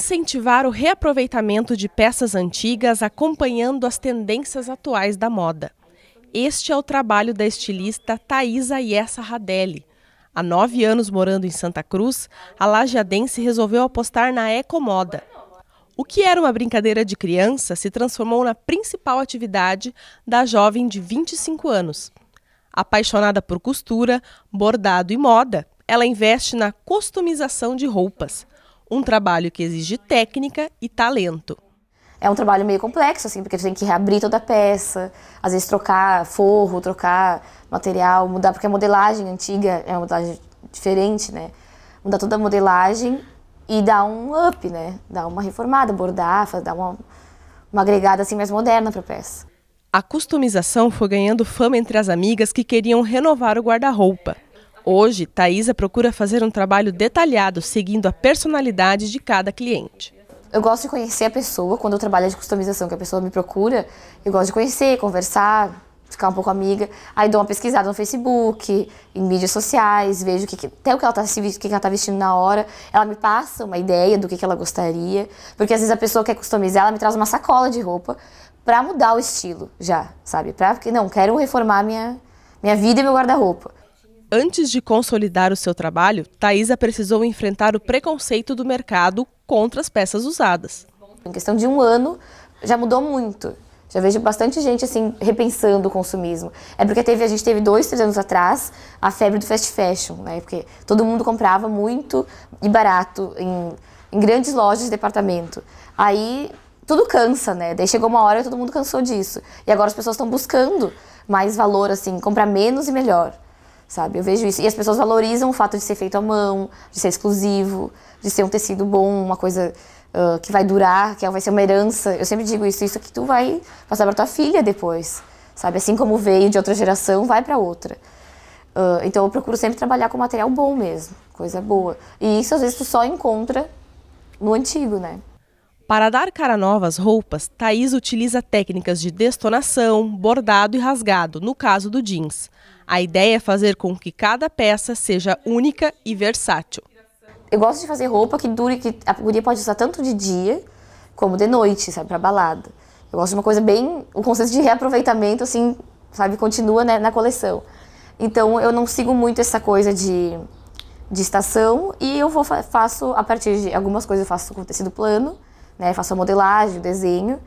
incentivar o reaproveitamento de peças antigas acompanhando as tendências atuais da moda. Este é o trabalho da estilista Thaisa Iessa Radelli. Há nove anos morando em Santa Cruz, a lajeadense resolveu apostar na ecomoda. O que era uma brincadeira de criança se transformou na principal atividade da jovem de 25 anos. Apaixonada por costura, bordado e moda, ela investe na customização de roupas. Um trabalho que exige técnica e talento. É um trabalho meio complexo, assim, porque você tem que reabrir toda a peça, às vezes trocar forro, trocar material, mudar, porque a modelagem antiga é uma modelagem diferente, né? Mudar toda a modelagem e dar um up, né? Dar uma reformada, bordar, dar uma, uma agregada assim mais moderna para a peça. A customização foi ganhando fama entre as amigas que queriam renovar o guarda-roupa. Hoje, Thaisa procura fazer um trabalho detalhado, seguindo a personalidade de cada cliente. Eu gosto de conhecer a pessoa, quando eu trabalho de customização, que a pessoa me procura, eu gosto de conhecer, conversar, ficar um pouco amiga. Aí dou uma pesquisada no Facebook, em mídias sociais, vejo que, que, até o que ela tá está que tá vestindo na hora. Ela me passa uma ideia do que, que ela gostaria. Porque às vezes a pessoa quer customizar, ela me traz uma sacola de roupa para mudar o estilo já, sabe? Pra, porque não, quero reformar minha, minha vida e meu guarda-roupa. Antes de consolidar o seu trabalho, Thaisa precisou enfrentar o preconceito do mercado contra as peças usadas. Em questão de um ano, já mudou muito. Já vejo bastante gente assim repensando o consumismo. É porque teve, a gente teve dois, três anos atrás a febre do fast fashion, né? Porque todo mundo comprava muito e barato em, em grandes lojas de departamento. Aí tudo cansa, né? Daí chegou uma hora e todo mundo cansou disso. E agora as pessoas estão buscando mais valor, assim, comprar menos e melhor sabe? Eu vejo isso. E as pessoas valorizam o fato de ser feito à mão, de ser exclusivo, de ser um tecido bom, uma coisa uh, que vai durar, que vai ser uma herança. Eu sempre digo isso, isso que tu vai passar para tua filha depois, sabe? Assim como veio de outra geração, vai para outra. Uh, então eu procuro sempre trabalhar com material bom mesmo, coisa boa. E isso às vezes tu só encontra no antigo, né? Para dar cara novas roupas, Thaís utiliza técnicas de destonação, bordado e rasgado, no caso do jeans. A ideia é fazer com que cada peça seja única e versátil. Eu gosto de fazer roupa que dure, que a guria pode usar tanto de dia como de noite, sabe, para balada. Eu gosto de uma coisa bem, o um conceito de reaproveitamento, assim, sabe, continua né, na coleção. Então eu não sigo muito essa coisa de, de estação e eu vou faço a partir de algumas coisas eu faço com tecido plano né? Faço a modelagem, o desenho,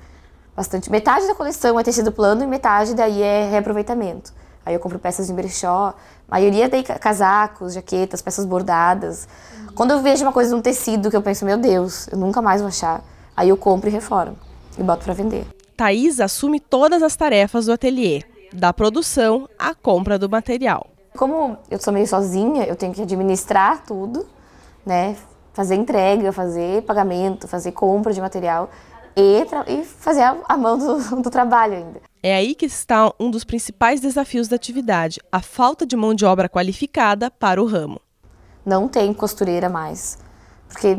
bastante. Metade da coleção é tecido plano e metade daí é reaproveitamento. Aí eu compro peças de brechó, maioria daí casacos, jaquetas, peças bordadas. Uhum. Quando eu vejo uma coisa de um tecido que eu penso, meu Deus, eu nunca mais vou achar, aí eu compro e reformo e boto para vender. Thaís assume todas as tarefas do ateliê, da produção à compra do material. Como eu sou meio sozinha, eu tenho que administrar tudo, né? fazer entrega, fazer pagamento, fazer compra de material e, e fazer a, a mão do, do trabalho ainda. É aí que está um dos principais desafios da atividade, a falta de mão de obra qualificada para o ramo. Não tem costureira mais, porque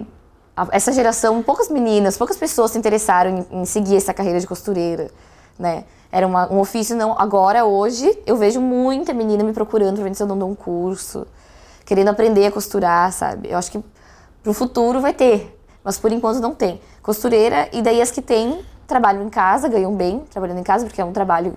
essa geração, poucas meninas, poucas pessoas se interessaram em, em seguir essa carreira de costureira, né? Era uma, um ofício não. Agora, hoje, eu vejo muita menina me procurando para ver se eu não dou um curso, querendo aprender a costurar, sabe? Eu acho que no futuro vai ter, mas por enquanto não tem. Costureira, e daí as que têm trabalham em casa, ganham bem trabalhando em casa, porque é um trabalho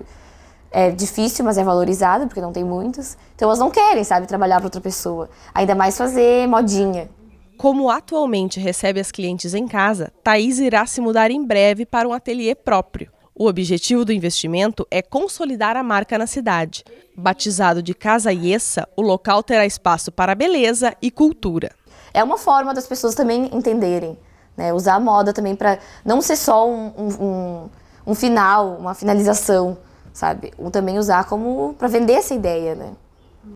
é, difícil, mas é valorizado, porque não tem muitos. Então elas não querem, sabe, trabalhar para outra pessoa. Ainda mais fazer modinha. Como atualmente recebe as clientes em casa, Thaís irá se mudar em breve para um ateliê próprio. O objetivo do investimento é consolidar a marca na cidade. Batizado de Casa Iessa, o local terá espaço para beleza e cultura é uma forma das pessoas também entenderem, né? Usar a moda também para não ser só um, um, um, final, uma finalização, sabe? Ou também usar como para vender essa ideia, né?